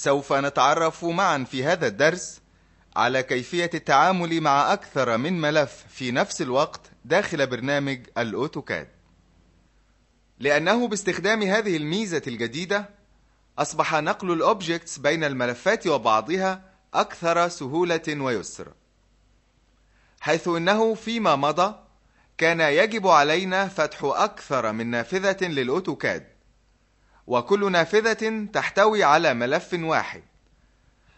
سوف نتعرف معا في هذا الدرس على كيفية التعامل مع أكثر من ملف في نفس الوقت داخل برنامج الأوتوكاد. لأنه باستخدام هذه الميزة الجديدة أصبح نقل الأوبجكتس بين الملفات وبعضها أكثر سهولة ويسر. حيث إنه فيما مضى كان يجب علينا فتح أكثر من نافذة للأوتوكاد وكل نافذة تحتوي على ملف واحد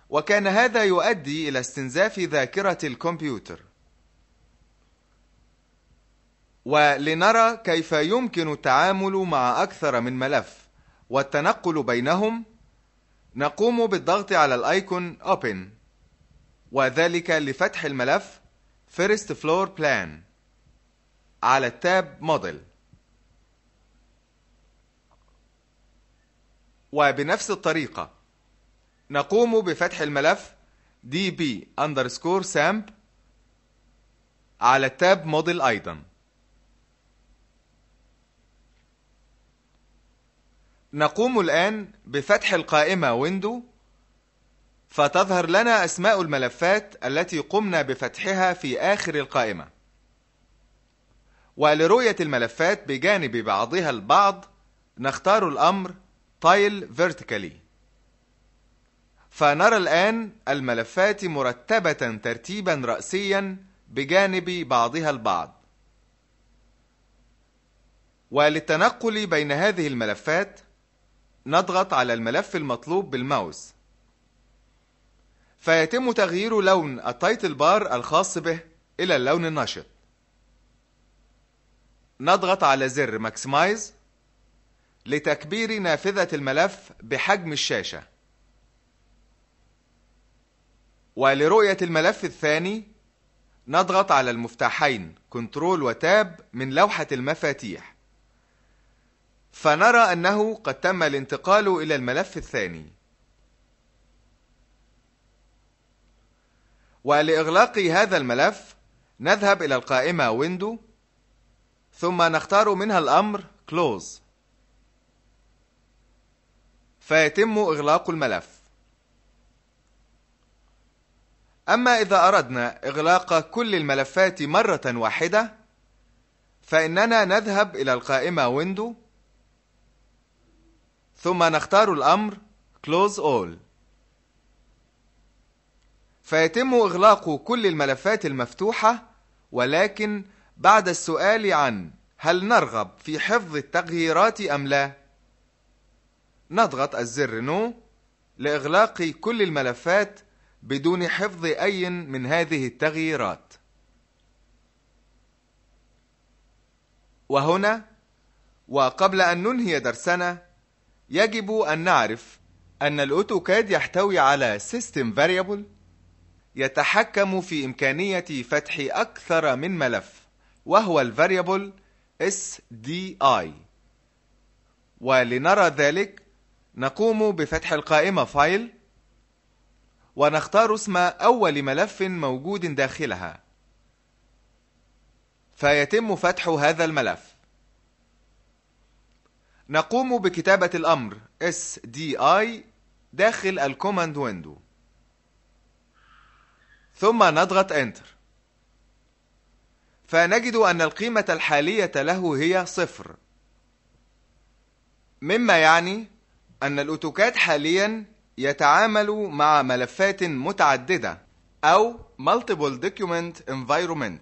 وكان هذا يؤدي إلى استنزاف ذاكرة الكمبيوتر ولنرى كيف يمكن التعامل مع أكثر من ملف والتنقل بينهم نقوم بالضغط على الأيكون Open وذلك لفتح الملف First Floor Plan على التاب Model وبنفس الطريقة نقوم بفتح الملف db underscore samp على التاب موديل أيضا نقوم الآن بفتح القائمة ويندو فتظهر لنا أسماء الملفات التي قمنا بفتحها في آخر القائمة ولرؤية الملفات بجانب بعضها البعض نختار الأمر تايل فيرتيكالي فنرى الآن الملفات مرتبة ترتيبا رأسيا بجانب بعضها البعض وللتنقل بين هذه الملفات نضغط على الملف المطلوب بالماوس فيتم تغيير لون التايتل بار الخاص به إلى اللون النشط نضغط على زر Maximize لتكبير نافذة الملف بحجم الشاشة ولرؤية الملف الثاني نضغط على المفتاحين كنترول وتاب من لوحة المفاتيح فنرى أنه قد تم الانتقال إلى الملف الثاني ولإغلاق هذا الملف نذهب إلى القائمة ويندو ثم نختار منها الأمر Close فيتم إغلاق الملف أما إذا أردنا إغلاق كل الملفات مرة واحدة فإننا نذهب إلى القائمة ويندو ثم نختار الأمر Close All فيتم إغلاق كل الملفات المفتوحة ولكن بعد السؤال عن هل نرغب في حفظ التغييرات أم لا؟ نضغط الزر نو لإغلاق كل الملفات بدون حفظ أي من هذه التغييرات وهنا وقبل أن ننهي درسنا يجب أن نعرف أن الأوتوكاد يحتوي على System Variable يتحكم في إمكانية فتح أكثر من ملف وهو الـ Variable SDI ولنرى ذلك نقوم بفتح القائمة فايل ونختار اسم أول ملف موجود داخلها فيتم فتح هذا الملف نقوم بكتابة الأمر sdi داخل الكوماند ويندو ثم نضغط Enter فنجد أن القيمة الحالية له هي صفر مما يعني أن الأوتوكاد حاليا يتعامل مع ملفات متعددة أو Multiple Document Environment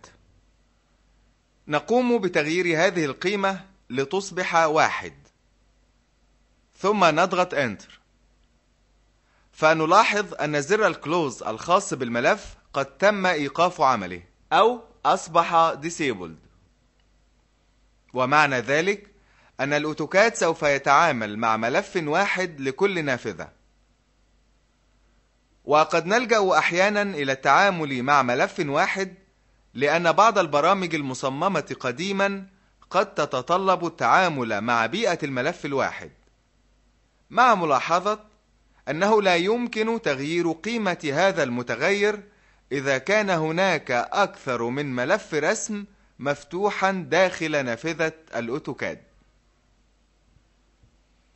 نقوم بتغيير هذه القيمة لتصبح واحد ثم نضغط Enter فنلاحظ أن زر الكلوز الخاص بالملف قد تم إيقاف عمله أو أصبح Disabled ومعنى ذلك أن الأوتوكاد سوف يتعامل مع ملف واحد لكل نافذة وقد نلجأ أحيانا إلى التعامل مع ملف واحد لأن بعض البرامج المصممة قديما قد تتطلب التعامل مع بيئة الملف الواحد مع ملاحظة أنه لا يمكن تغيير قيمة هذا المتغير إذا كان هناك أكثر من ملف رسم مفتوحا داخل نافذة الأوتوكاد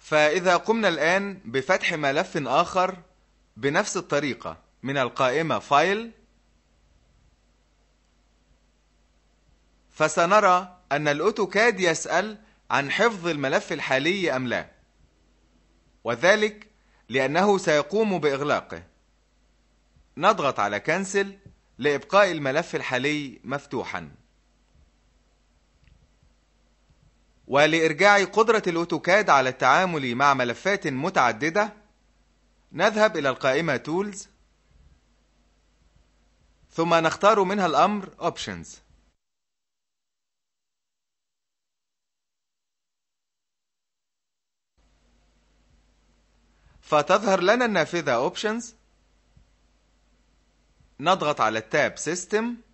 فإذا قمنا الآن بفتح ملف آخر بنفس الطريقة من القائمة فايل فسنرى أن الأوتوكاد يسأل عن حفظ الملف الحالي أم لا وذلك لأنه سيقوم بإغلاقه نضغط على كنسل لإبقاء الملف الحالي مفتوحاً ولإرجاع قدرة الأوتوكاد على التعامل مع ملفات متعددة نذهب إلى القائمة Tools ثم نختار منها الأمر Options فتظهر لنا النافذة Options نضغط على التاب System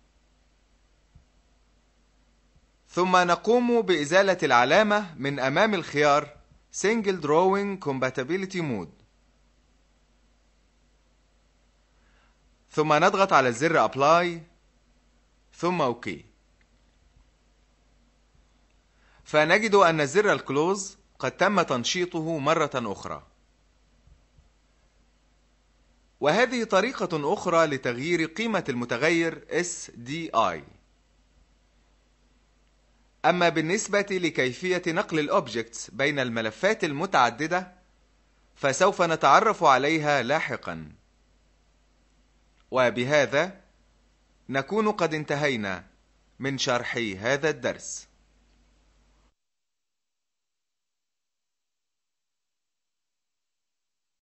ثم نقوم بإزالة العلامة من أمام الخيار Single Drawing Compatibility Mode ثم نضغط على الزر Apply ثم OK فنجد أن زر الكلوز قد تم تنشيطه مرة أخرى وهذه طريقة أخرى لتغيير قيمة المتغير SDI أما بالنسبة لكيفية نقل الأوبجكتس بين الملفات المتعددة فسوف نتعرف عليها لاحقا وبهذا نكون قد انتهينا من شرح هذا الدرس